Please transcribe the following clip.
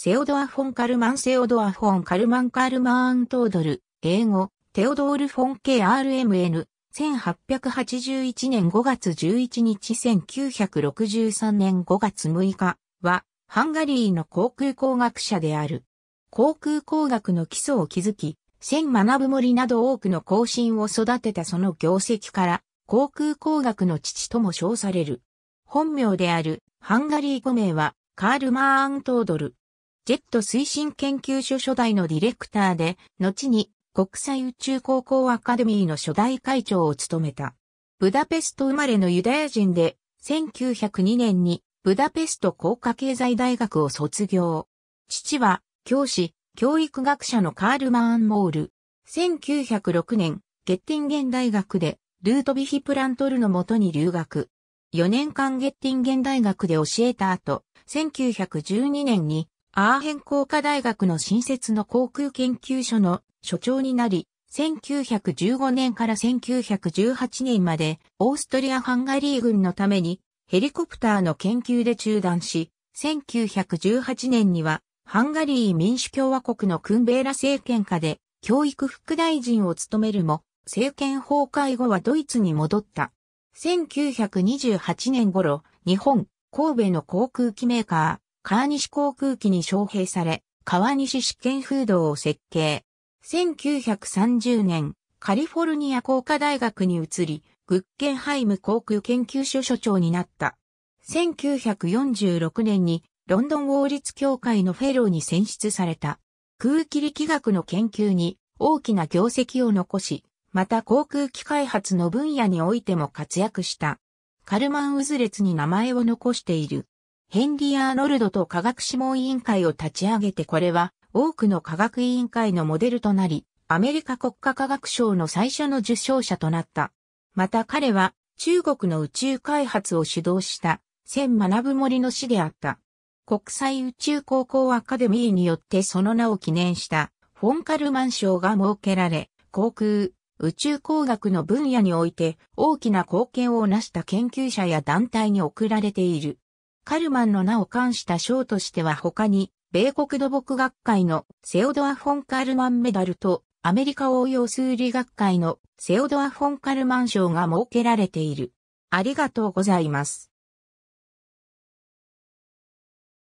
セオドア・フォン・カルマン・セオドア・フォン・カルマン・カルマーン・トードル、英語、テオドール・フォン・ KRMN、1881年5月11日1963年5月6日は、ハンガリーの航空工学者である。航空工学の基礎を築き、千学ぶ森など多くの更進を育てたその業績から、航空工学の父とも称される。本名であるハンガリー語名は、カール・マーン・トードル、ジェット推進研究所初代のディレクターで、後に国際宇宙高校アカデミーの初代会長を務めた。ブダペスト生まれのユダヤ人で、1902年にブダペスト工科経済大学を卒業。父は教師、教育学者のカール・マーン・モール。1906年、ゲッティンゲン大学でルートビヒ・プラントルのもとに留学。4年間ゲッティンゲン大学で教えた後、1912年にアーヘン工科大学の新設の航空研究所の所長になり、1915年から1918年までオーストリア・ハンガリー軍のためにヘリコプターの研究で中断し、1918年にはハンガリー民主共和国のクンベーラ政権下で教育副大臣を務めるも、政権崩壊後はドイツに戻った。1928年頃、日本、神戸の航空機メーカー、川西航空機に招聘され、川西試験風土を設計。1930年、カリフォルニア工科大学に移り、グッケンハイム航空研究所所長になった。1946年にロンドン王立協会のフェローに選出された。空気力学の研究に大きな業績を残し、また航空機開発の分野においても活躍した。カルマンウレ列に名前を残している。ヘンリー・アーノルドと科学諮問委員会を立ち上げてこれは多くの科学委員会のモデルとなり、アメリカ国家科学賞の最初の受賞者となった。また彼は中国の宇宙開発を主導した千学森の師であった。国際宇宙高校アカデミーによってその名を記念したフォンカルマン賞が設けられ、航空、宇宙工学の分野において大きな貢献を成した研究者や団体に贈られている。カルマンの名を冠した賞としては他に、米国土木学会のセオドア・フォン・カルマンメダルと、アメリカ応用数理学会のセオドア・フォン・カルマン賞が設けられている。ありがとうございます。